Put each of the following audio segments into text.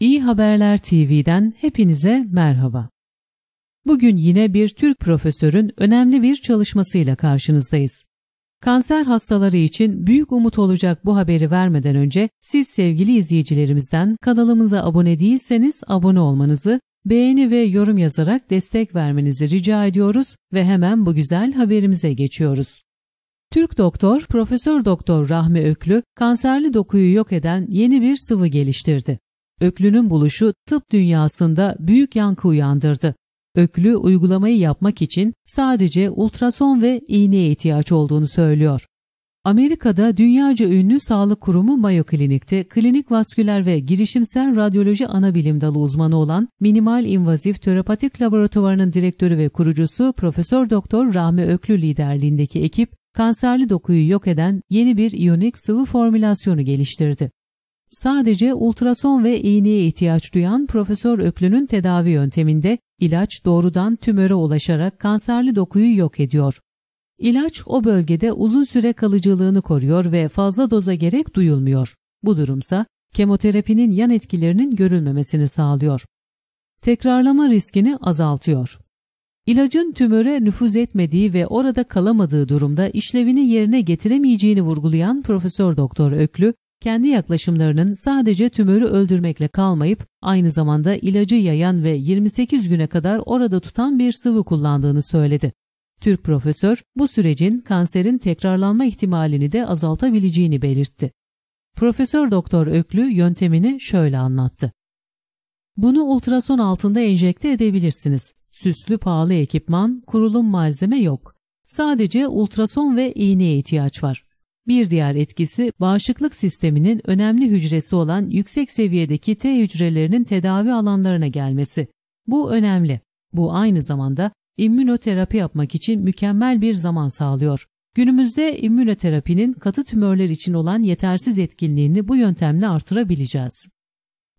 İyi Haberler TV'den hepinize merhaba. Bugün yine bir Türk profesörün önemli bir çalışmasıyla karşınızdayız. Kanser hastaları için büyük umut olacak bu haberi vermeden önce siz sevgili izleyicilerimizden kanalımıza abone değilseniz abone olmanızı, beğeni ve yorum yazarak destek vermenizi rica ediyoruz ve hemen bu güzel haberimize geçiyoruz. Türk doktor Profesör Doktor Rahmi Öklü kanserli dokuyu yok eden yeni bir sıvı geliştirdi. Öklü'nün buluşu tıp dünyasında büyük yankı uyandırdı. Öklü uygulamayı yapmak için sadece ultrason ve iğneye ihtiyaç olduğunu söylüyor. Amerika'da dünyaca ünlü sağlık kurumu Mayo Klinik'te klinik vasküler ve girişimsel radyoloji ana bilim dalı uzmanı olan Minimal İnvazif Terapatik Laboratuvarının direktörü ve kurucusu Profesör Doktor Rahmi Öklü liderliğindeki ekip kanserli dokuyu yok eden yeni bir iyonik sıvı formülasyonu geliştirdi. Sadece ultrason ve iğneye ihtiyaç duyan Profesör Öklü'nün tedavi yönteminde ilaç doğrudan tümöre ulaşarak kanserli dokuyu yok ediyor. İlaç o bölgede uzun süre kalıcılığını koruyor ve fazla doza gerek duyulmuyor. Bu durumsa kemoterapinin yan etkilerinin görülmemesini sağlıyor. Tekrarlama riskini azaltıyor. İlacın tümöre nüfuz etmediği ve orada kalamadığı durumda işlevini yerine getiremeyeceğini vurgulayan Profesör Doktor Öklü, kendi yaklaşımlarının sadece tümörü öldürmekle kalmayıp aynı zamanda ilacı yayan ve 28 güne kadar orada tutan bir sıvı kullandığını söyledi. Türk profesör bu sürecin kanserin tekrarlanma ihtimalini de azaltabileceğini belirtti. Profesör Doktor Öklü yöntemini şöyle anlattı. Bunu ultrason altında enjekte edebilirsiniz. Süslü pahalı ekipman, kurulum malzeme yok. Sadece ultrason ve iğneye ihtiyaç var. Bir diğer etkisi bağışıklık sisteminin önemli hücresi olan yüksek seviyedeki T hücrelerinin tedavi alanlarına gelmesi. Bu önemli. Bu aynı zamanda immünoterapi yapmak için mükemmel bir zaman sağlıyor. Günümüzde immünoterapinin katı tümörler için olan yetersiz etkinliğini bu yöntemle artırabileceğiz.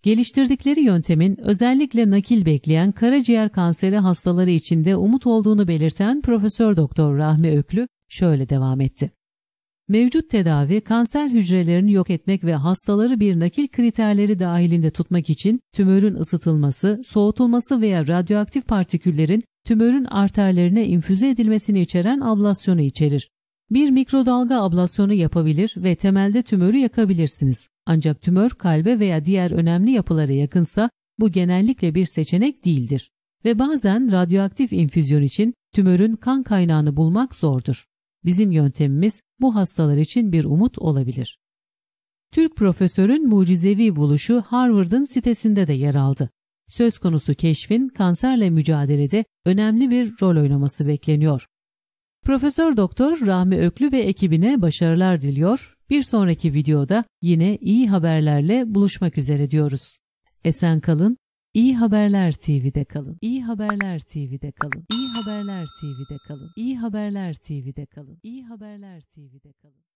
Geliştirdikleri yöntemin özellikle nakil bekleyen karaciğer kanseri hastaları için de umut olduğunu belirten Profesör Doktor Rahmi Öklü şöyle devam etti. Mevcut tedavi kanser hücrelerini yok etmek ve hastaları bir nakil kriterleri dahilinde tutmak için tümörün ısıtılması, soğutulması veya radyoaktif partiküllerin tümörün arterlerine infüze edilmesini içeren ablasyonu içerir. Bir mikrodalga ablasyonu yapabilir ve temelde tümörü yakabilirsiniz. Ancak tümör kalbe veya diğer önemli yapılara yakınsa bu genellikle bir seçenek değildir ve bazen radyoaktif infüzyon için tümörün kan kaynağını bulmak zordur. Bizim yöntemimiz bu hastalar için bir umut olabilir. Türk profesörün mucizevi buluşu Harvard'ın sitesinde de yer aldı. Söz konusu keşfin kanserle mücadelede önemli bir rol oynaması bekleniyor. Profesör Doktor Rahmi Öklü ve ekibine başarılar diliyor. Bir sonraki videoda yine iyi haberlerle buluşmak üzere diyoruz. Esen kalın, İyi haberler TV'de kalın. İyi haberler TV'de kalın. İyi Haberler TV'de kalın. İyi Haberler TV'de kalın. İyi Haberler TV'de kalın.